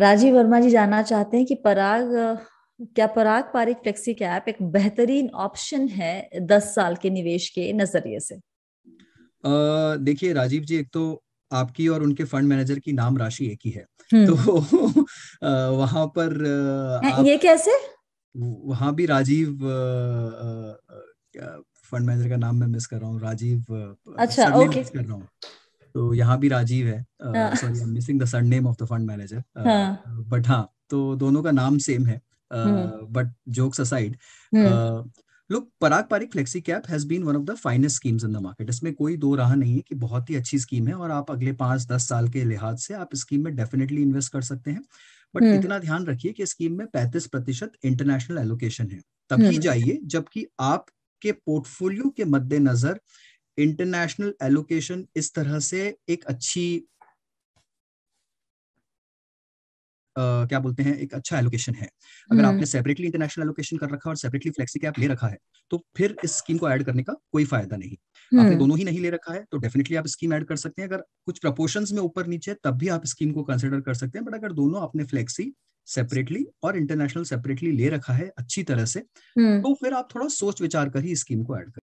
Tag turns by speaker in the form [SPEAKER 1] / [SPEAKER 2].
[SPEAKER 1] राजीव वर्मा जी जानना चाहते हैं कि पराग क्या पराग पारिक फ्लेक्सी कैप एक बेहतरीन ऑप्शन है दस साल के निवेश के नजरिए से देखिए राजीव जी एक तो आपकी और उनके फंड मैनेजर की नाम राशि एक ही है हम्म। तो वहां पर आप, ये कैसे वहां भी राजीव फंड मैनेजर का नाम मैं मिस कर रहा हूँ राजीव अच्छा ओके मिस कर रहा हूँ तो यहाँ भी राजीव है sorry I am missing the of the fund manager but हाँ तो दोनों का नाम सेम है but jokes aside Parag Parikh flexi cap has been one of the finest schemes in the market इसमें कोई दो राह नहीं है कि बहुत ही अच्छी स्कीम है और आप अगले पांच दस साल के लिहाज से आप स्कीम में डेफिनेटली इन्वेस्ट कर सकते हैं बट हम्म। इतना ध्यान रखिए कि स्कीम में पैंतीस प्रतिशत इंटरनेशनल एलोकेशन है तभी हम्म। जाइए जबकि आपके पोर्टफोलियो के मद्देनजर इंटरनेशनल एलोकेशन इस तरह से एक अच्छी क्या बोलते हैं एक अच्छा एलोकेशन है अगर हम्म। आपने सेपरेटली इंटरनेशनल एलोकेशन कर रखा और सेपरेटली फ्लेक्सी कैप ले रखा है तो फिर इस स्कीम को ऐड करने का कोई फायदा नहीं आपने हम्म। दोनों ही नहीं ले रखा है तो डेफिनेटली आप स्कीम ऐड कर सकते हैं अगर कुछ प्रपोर्शन में ऊपर नीचे तब भी आप स्कीम को कंसिडर कर सकते हैं बट अगर दोनों आपने फ्लेक्सी सेपरेटली और इंटरनेशनल सेपरेटली ले रखा है अच्छी तरह से हम्म। तो फिर आप थोड़ा सोच विचार कर ही स्कीम को ऐड करें